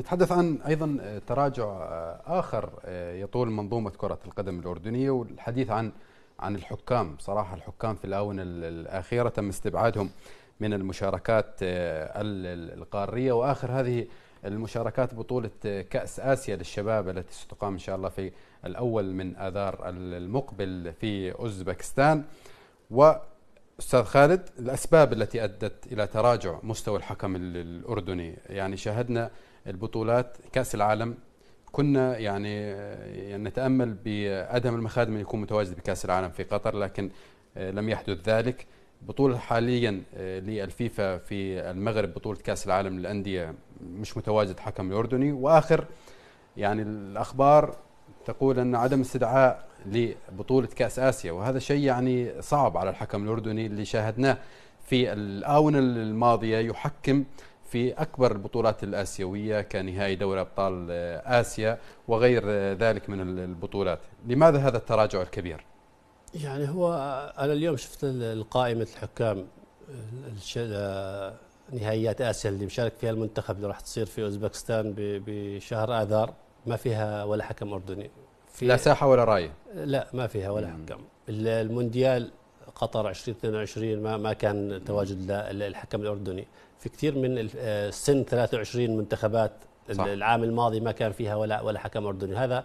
نتحدث عن ايضا آه، تراجع آه، اخر آه، يطول منظومه كره القدم الاردنيه والحديث عن عن الحكام صراحه الحكام في الاونه الاخيره تم استبعادهم من المشاركات القاريه واخر هذه المشاركات بطولة كأس آسيا للشباب التي ستقام إن شاء الله في الأول من آذار المقبل في أوزبكستان وأستاذ خالد الأسباب التي أدت إلى تراجع مستوى الحكم الأردني يعني شاهدنا البطولات كاس العالم كنا يعني, يعني نتامل بادهم المخادم ان يكون متواجد بكاس العالم في قطر لكن آه، لم يحدث ذلك بطولة حاليا آه، للفيفا في المغرب بطولة كأس العالم للأندية مش متواجد حكم الأردني وآخر يعني الأخبار تقول أن عدم استدعاء لبطولة كأس آسيا وهذا شيء يعني صعب على الحكم الأردني اللي شاهدناه في الآونة الماضية يحكم في أكبر البطولات الآسيوية كنهائي دوري أبطال آسيا وغير ذلك من البطولات لماذا هذا التراجع الكبير؟ يعني هو أنا اليوم شفت القائمة الحكام نهائيات آسيا اللي مشارك فيها المنتخب اللي راح تصير في أوزبكستان بشهر آذار ما فيها ولا حكم أردني في لا ساحة ولا راية لا ما فيها ولا حكم المونديال قطر 2022 ما ما كان تواجد الحكم الاردني في كثير من آه، سن 23 منتخبات صح. العام الماضي ما كان فيها ولا ولا حكم اردني هذا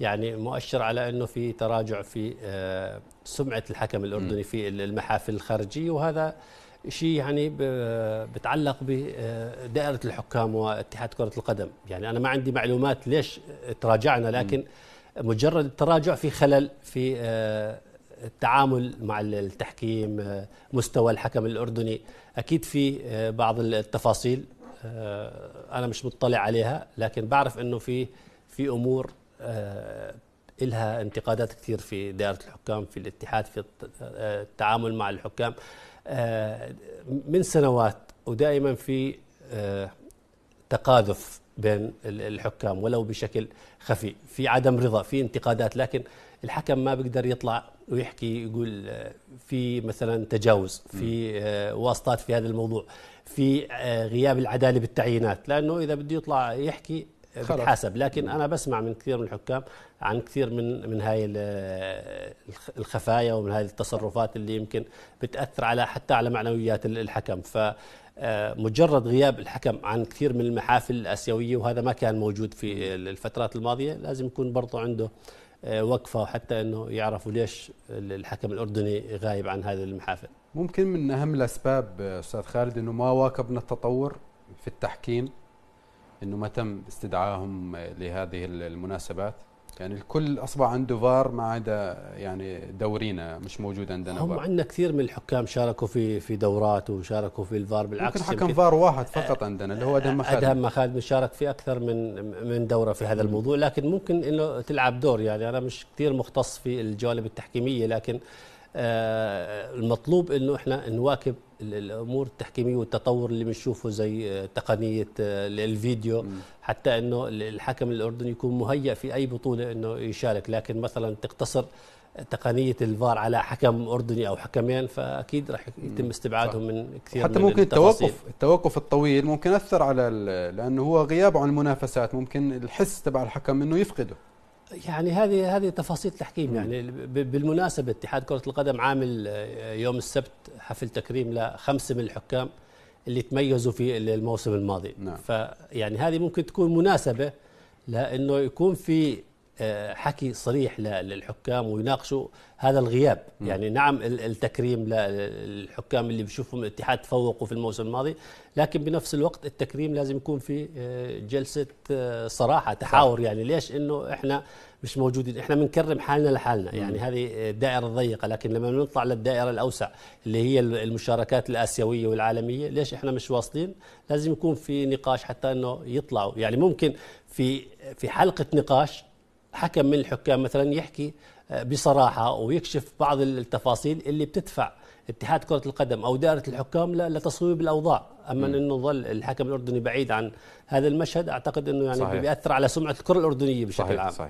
يعني مؤشر على انه في تراجع في آه، سمعه الحكم الاردني في المحافل الخارجيه وهذا شيء يعني بتعلق بدائره آه، الحكام واتحاد كره القدم يعني انا ما عندي معلومات ليش تراجعنا لكن مجرد التراجع في خلل في التعامل مع التحكيم آه، مستوى الحكم الأردني أكيد في آه، بعض التفاصيل آه، أنا مش مطلع عليها لكن بعرف أنه في في أمور إلها انتقادات كثير في دائرة الحكام في الاتحاد في التعامل مع الحكام من سنوات ودائما في تقاذف بين الحكام ولو بشكل خفي في عدم رضا في انتقادات لكن الحكم ما بيقدر يطلع ويحكي يقول آه، في مثلا تجاوز في آه، واسطات في هذا الموضوع في آه، غياب العداله بالتعيينات لانه اذا بده يطلع يحكي بتحاسب لكن انا بسمع من كثير من الحكام عن كثير من من هاي الخفايا ومن هاي التصرفات اللي يمكن بتاثر على حتى على معنويات الحكم ف آه، مجرد غياب الحكم عن كثير من المحافل الاسيويه وهذا ما كان موجود في الفترات الماضيه لازم يكون برضه عنده آه، وقفه حتى انه يعرفوا ليش الحكم الاردني غايب عن هذه المحافل ممكن من اهم الاسباب آه، استاذ خالد انه ما واكبنا التطور في التحكيم انه ما تم استدعاهم لهذه المناسبات يعني الكل اصبح عنده فار ما عدا يعني دورينا مش موجود عندنا هم عندنا كثير من الحكام شاركوا في في دورات وشاركوا في الفار بالعكس ممكن حكم فار واحد فقط عندنا اللي هو ادهم مخالد ادهم مخالد شارك في اكثر من من دوره في هذا الموضوع لكن ممكن انه تلعب دور يعني انا مش كثير مختص في الجوانب التحكيميه لكن آه، المطلوب انه احنا نواكب الامور التحكيميه والتطور اللي بنشوفه زي آه، تقنيه آه، الفيديو حتى انه الحكم الاردني يكون مهيئ في اي بطوله انه يشارك لكن مثلا تقتصر تقنيه الفار على حكم اردني او حكمين فاكيد راح يتم استبعادهم من كثير حتى من ممكن التوقف التوقف الطويل ممكن اثر على لانه هو غيابه عن المنافسات ممكن الحس تبع الحكم انه يفقده يعني هذه هذه تفاصيل تحكيم يعني بالمناسبه اتحاد كره القدم عامل آه، يوم السبت حفل تكريم لخمسه من الحكام اللي تميزوا في الموسم الماضي نعم. فيعني هذه ممكن تكون مناسبه لانه يكون في حكي صريح للحكام ويناقشوا هذا الغياب م. يعني نعم التكريم للحكام اللي بشوفهم الاتحاد تفوقوا في الموسم الماضي لكن بنفس الوقت التكريم لازم يكون في آه، جلسة آه، صراحة تحاور صح. يعني ليش انه احنا مش موجودين احنا بنكرم حالنا لحالنا م. يعني هذه الدائرة الضيقة لكن لما نطلع للدائرة الأوسع اللي هي المشاركات الآسيوية والعالمية ليش احنا مش واصلين لازم يكون في نقاش حتى انه يطلعوا يعني ممكن في في حلقة نقاش حكم من الحكام مثلا يحكي آه، بصراحة ويكشف بعض التفاصيل اللي بتدفع اتحاد كرة القدم أو دائرة الحكام لتصويب الأوضاع أما م. أنه ظل الحكم الأردني بعيد عن هذا المشهد أعتقد أنه يعني صحيح. بيأثر على سمعة الكرة الأردنية بشكل صحيح. عام صحيح.